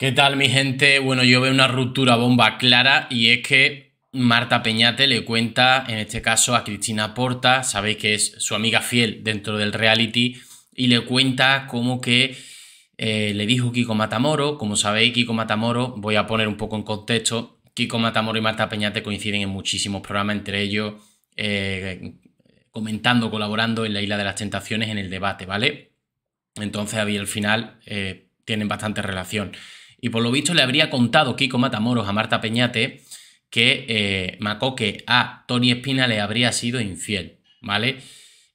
¿Qué tal mi gente? Bueno, yo veo una ruptura bomba clara y es que Marta Peñate le cuenta, en este caso a Cristina Porta, sabéis que es su amiga fiel dentro del reality, y le cuenta cómo que eh, le dijo Kiko Matamoro, como sabéis Kiko Matamoro, voy a poner un poco en contexto, Kiko Matamoro y Marta Peñate coinciden en muchísimos programas, entre ellos eh, comentando, colaborando en la Isla de las Tentaciones en el debate, ¿vale? Entonces, ahí al final eh, tienen bastante relación. Y por lo visto le habría contado Kiko Matamoros a Marta Peñate que eh, Macoque a Tony Espina le habría sido infiel, ¿vale?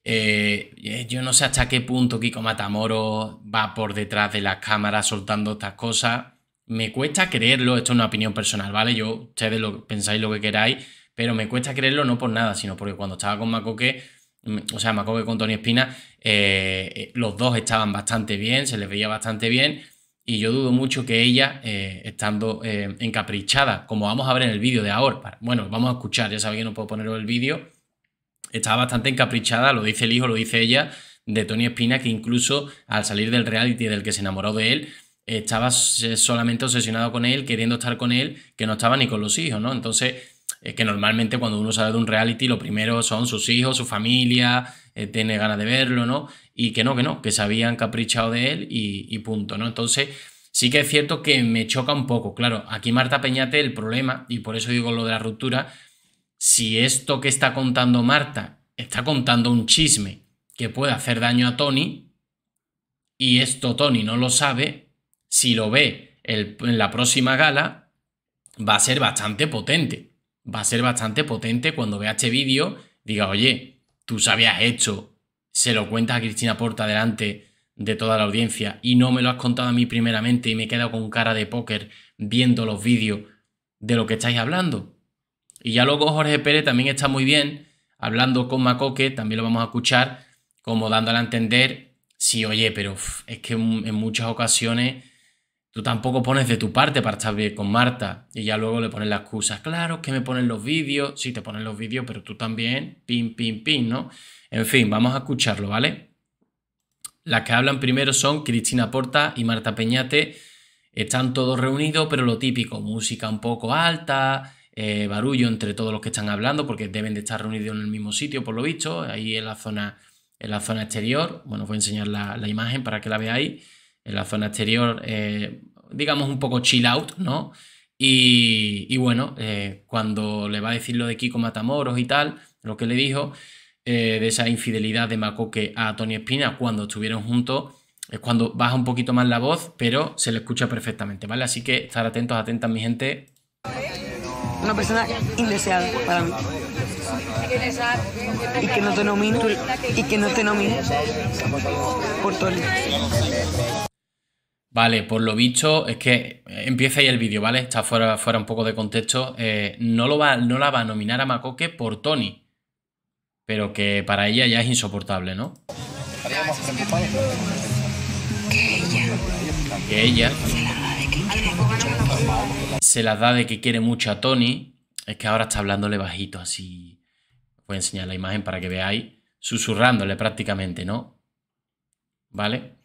Eh, eh, yo no sé hasta qué punto Kiko Matamoros va por detrás de las cámaras soltando estas cosas. Me cuesta creerlo, esto es una opinión personal, ¿vale? Yo, ustedes lo, pensáis lo que queráis, pero me cuesta creerlo no por nada, sino porque cuando estaba con Macoque, mm, o sea, Macoque con Tony Espina, eh, los dos estaban bastante bien, se les veía bastante bien. Y yo dudo mucho que ella, eh, estando eh, encaprichada, como vamos a ver en el vídeo de ahora, bueno, vamos a escuchar, ya sabéis que no puedo poner el vídeo, estaba bastante encaprichada, lo dice el hijo, lo dice ella, de Tony Espina, que incluso al salir del reality del que se enamoró de él, estaba solamente obsesionado con él, queriendo estar con él, que no estaba ni con los hijos, ¿no? Entonces, es eh, que normalmente cuando uno sale de un reality lo primero son sus hijos, su familia, eh, tiene ganas de verlo, ¿no? Y que no, que no, que se habían caprichado de él y, punto, ¿no? Entonces, sí que es cierto que me choca un poco. Claro, aquí Marta Peñate el problema, y por eso digo lo de la ruptura, si esto que está contando Marta está contando un chisme que puede hacer daño a Tony, y esto Tony no lo sabe, si lo ve en la próxima gala, va a ser bastante potente va a ser bastante potente cuando vea este vídeo, diga, oye, tú sabías esto, se lo cuentas a Cristina Porta delante de toda la audiencia y no me lo has contado a mí primeramente y me he quedado con cara de póker viendo los vídeos de lo que estáis hablando. Y ya luego Jorge Pérez también está muy bien hablando con Macoque, también lo vamos a escuchar, como dándole a entender, sí, oye, pero es que en muchas ocasiones Tú tampoco pones de tu parte para estar bien con Marta y ya luego le pones las excusa. Claro, que me ponen los vídeos. Sí, te ponen los vídeos, pero tú también. Pin, pin, pin, ¿no? En fin, vamos a escucharlo, ¿vale? Las que hablan primero son Cristina Porta y Marta Peñate. Están todos reunidos, pero lo típico, música un poco alta, eh, barullo entre todos los que están hablando, porque deben de estar reunidos en el mismo sitio, por lo visto, ahí en la zona, en la zona exterior. Bueno, os voy a enseñar la, la imagen para que la veáis en la zona exterior, eh, digamos un poco chill out, ¿no? Y, bueno, eh, cuando le va a decir lo de Kiko Matamoros y tal, lo que le dijo, eh, de esa infidelidad de Macoque a Tony Espina cuando estuvieron juntos, es cuando baja un poquito más la voz, pero se le escucha perfectamente, ¿vale? Así que estar atentos, atentas, mi gente. Una persona indeseada para mí. Y que no te nomine, y que no te por Vale, por lo visto, es que eh, empieza ahí el vídeo, ¿vale? Está fuera, fuera un poco de contexto. Eh, no, lo va, no la va a nominar a Macoque por Tony, pero que para ella ya es insoportable, ¿no? Que ella. Se la da de que quiere mucho a Tony. Es que ahora está hablándole bajito, así. voy a enseñar la imagen para que veáis. Susurrándole prácticamente, ¿no? ¿Vale?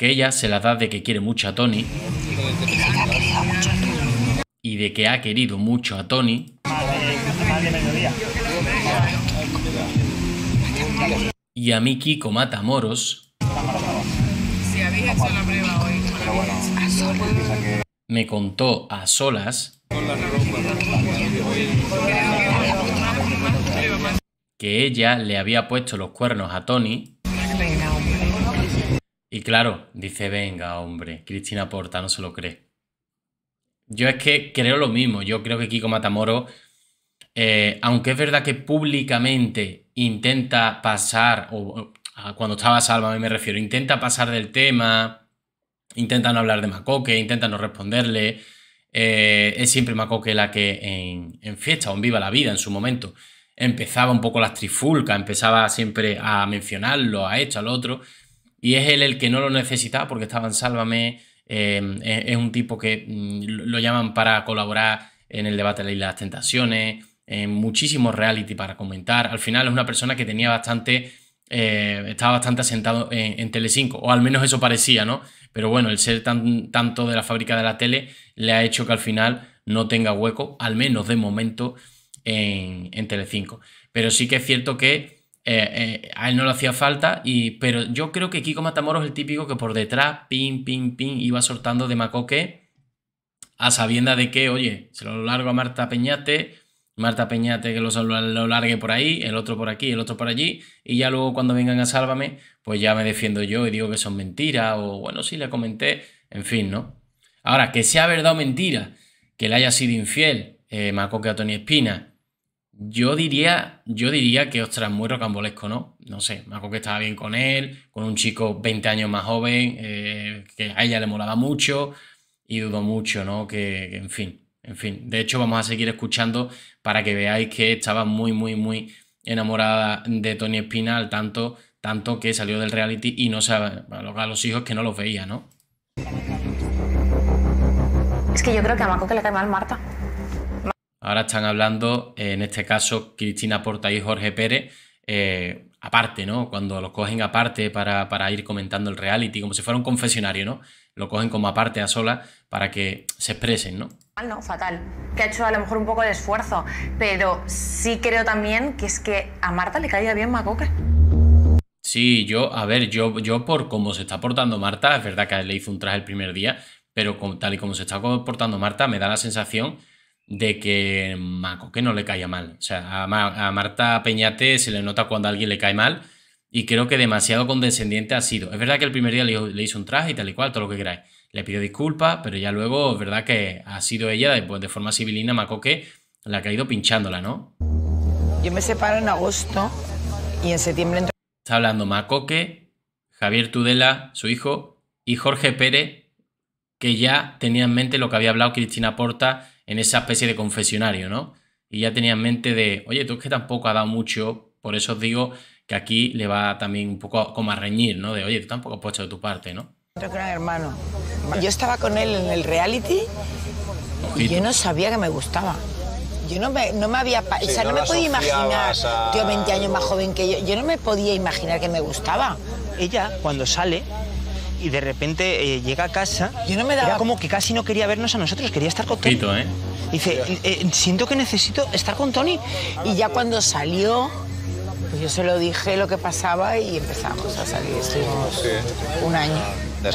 que ella se la da de que quiere mucho a Tony y de que ha querido mucho a Tony y a Miki comata moros me contó a solas que ella le había puesto los cuernos a Tony y claro, dice, venga, hombre, Cristina Porta no se lo cree. Yo es que creo lo mismo, yo creo que Kiko Matamoro, eh, aunque es verdad que públicamente intenta pasar, o cuando estaba salva me refiero, intenta pasar del tema, intenta no hablar de Macoque, intenta no responderle, eh, es siempre Macoque la que en, en fiesta o en Viva la Vida en su momento empezaba un poco las trifulcas, empezaba siempre a mencionarlo, a hecho al otro. Y es él el que no lo necesitaba porque estaba en Sálvame, em, es, un tipo que mm, lo llaman para colaborar en el debate de las Tentaciones, en muchísimos reality para comentar. Al final es una persona que tenía bastante, eh, estaba bastante asentado en, Tele 5. o al menos eso parecía, ¿no? Pero bueno, el ser tan, tanto de la fábrica de la tele le ha hecho que al final no tenga hueco, al menos de momento, en, en 5. Pero sí que es cierto que eh, eh, a él no le hacía falta, y, pero yo creo que Kiko Matamoros es el típico que por detrás, pim pim pim iba soltando de macoque a sabienda de que, oye, se lo largo a Marta Peñate, Marta Peñate que lo, lo largue por ahí, el otro por aquí, el otro por allí, y ya luego cuando vengan a Sálvame, pues ya me defiendo yo y digo que son mentiras, o bueno, sí, le comenté, en fin, ¿no? Ahora, que sea verdad o mentira, que le haya sido infiel eh, Macoque a Tony Espina, yo diría, yo diría que, ostras, muy rocambolesco, ¿no? No sé, me acuerdo que estaba bien con él, con un chico 20 años más joven, eh, que a ella le molaba mucho y dudó mucho, ¿no? Que, en fin, en fin. De hecho, vamos a seguir escuchando para que veáis que estaba muy, muy, muy enamorada de Tony Espinal, tanto, tanto que salió del reality y no sabe a los hijos que no los veía, ¿no? Es que yo creo que a Marco que le cae mal Marta. Ahora están hablando, eh, en este caso, Cristina Porta y Jorge Pérez, eh, aparte, ¿no? Cuando los cogen aparte para, ir comentando el reality, como si fuera un confesionario, ¿no? Lo cogen como aparte a sola para que se expresen, ¿no? No, fatal. Que ha hecho a lo mejor un poco de esfuerzo, pero sí creo también que es que a Marta le caía bien Macoca. Sí, yo, a ver, yo, yo por cómo se está portando Marta, es verdad que le hizo un traje el primer día, pero tal y como se está comportando Marta, me da la sensación de que Maco, que no le caía mal. O sea, a, Marta Peñate se le nota cuando a alguien le cae mal y creo que demasiado condescendiente ha sido. Es verdad que el primer día le, hizo un traje y tal y cual, todo lo que queráis. Le pidió disculpas, pero ya luego es verdad que ha sido ella, de pues, forma civilina, Maco, la ha ido pinchándola, ¿no? Yo me separo en agosto y en septiembre... Está hablando Macoque, Javier Tudela, su hijo, y Jorge Pérez, que ya tenía en mente lo que había hablado Cristina Porta en esa especie de confesionario, ¿no? Y ya tenía en mente de, oye, tú es que tampoco ha dado mucho, por eso os digo que aquí le va también un poco como a reñir, ¿no? De, oye, tú tampoco has puesto de tu parte, ¿no? Creo hermano. Yo estaba con él en el reality y yo no sabía que me gustaba. Yo no me, no me había... o sea, no, me podía imaginar, tío, 20 años más joven que yo, yo no me podía imaginar que me gustaba. Ella, cuando sale, y de repente eh, llega a casa. Yo no me daba... como que casi no quería vernos a nosotros, quería estar con Tony. ¿eh? dice, eh, siento que necesito estar con Tony. Y ya cuando salió, pues yo se lo dije lo que pasaba y empezamos a salir. un año.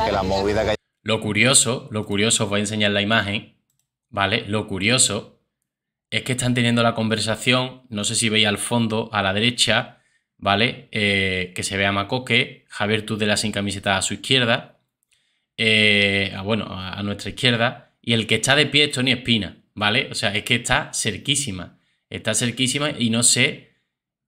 que la movida Lo curioso, lo curioso, os voy a enseñar la imagen, ¿vale? Lo curioso es que están teniendo la conversación, no sé si veis al fondo, a la derecha, ¿vale? Eh, que se ve a Macoque, Javier Tudela sin camiseta a su izquierda, eh, a, bueno, a, nuestra izquierda, y el que está de pie es Tony Espina, ¿vale? O sea, es que está cerquísima, está cerquísima y no sé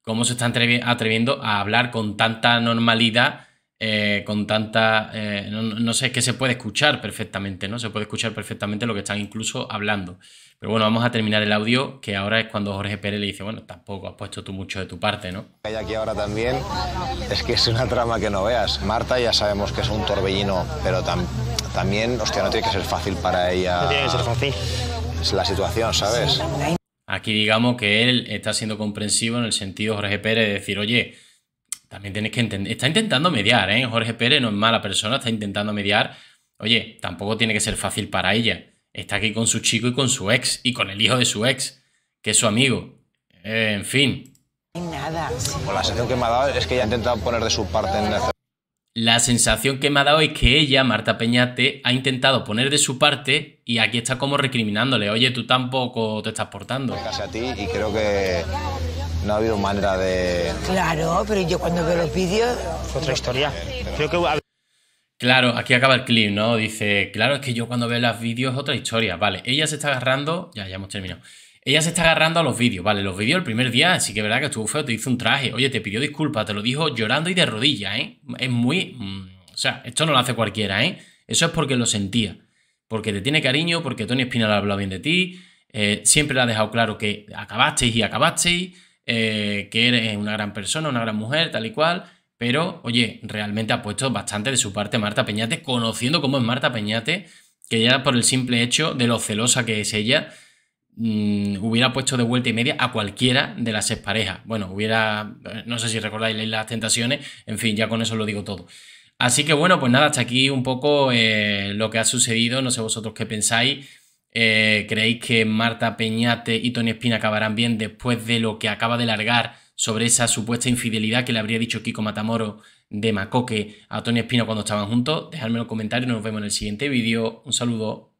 cómo se está atreviendo a hablar con tanta normalidad eh, con tanta... Eh, no, sé, es que se puede escuchar perfectamente, ¿no? Se puede escuchar perfectamente lo que están incluso hablando. Pero bueno, vamos a terminar el audio, que ahora es cuando Jorge Pérez le dice, bueno, tampoco has puesto tú mucho de tu parte, ¿no? Hay aquí ahora también, es que es una trama que no veas. Marta ya sabemos que es un torbellino, pero también, hostia, no tiene que ser fácil para ella. No tiene que ser fácil. Es la situación, ¿sabes? Aquí digamos que él está siendo comprensivo en el sentido, Jorge Pérez, de decir, oye, también tienes que entender. Está intentando mediar, ¿eh? Jorge Pérez no es mala persona, está intentando mediar. Oye, tampoco tiene que ser fácil para ella. Está aquí con su chico y con su ex, y con el hijo de su ex, que es su amigo. Eh, en fin. Nada. la sensación que me ha dado es que ella ha intentado poner de su parte en La sensación que me ha dado es que ella, Marta Peñate, ha intentado poner de su parte y aquí está como recriminándole. Oye, tú tampoco te estás portando. casa a ti y creo que no ha habido manera de... Claro, pero yo cuando veo los vídeos... otra historia. Creo que... Claro, aquí acaba el clip, ¿no? Dice, claro, es que yo cuando veo los vídeos es otra historia. Vale, ella se está agarrando... Ya, ya hemos terminado. Ella se está agarrando a los vídeos, vale, los vídeos el primer día, sí que es verdad que estuvo feo, te hizo un traje, oye, te pidió disculpas, te lo dijo llorando y de rodillas, ¿eh? Es muy... Mm, o sea, esto no lo hace cualquiera, ¿eh? Eso es porque lo sentía, porque te tiene cariño, porque Tony Espinal ha hablado bien de ti, eh, siempre le ha dejado claro que acabasteis y acabasteis, eh, que eres una gran persona, una gran mujer, tal y cual. Pero, oye, realmente ha puesto bastante de su parte Marta Peñate, conociendo cómo es Marta Peñate, que ya por el simple hecho de lo celosa que es ella, mm, hubiera puesto de vuelta y media a cualquiera de las exparejas. Bueno, hubiera, no sé si recordáis las tentaciones, en fin, ya con eso lo digo todo. Así que bueno, pues nada, hasta aquí un poco eh, lo que ha sucedido, no sé vosotros qué pensáis. Eh, ¿Creéis que Marta Peñate y Tony Espina acabarán bien después de lo que acaba de largar sobre esa supuesta infidelidad que le habría dicho Kiko Matamoro de Macoque a Tony Espina cuando estaban juntos? Dejadme en los comentarios, nos vemos en el siguiente vídeo. Un saludo.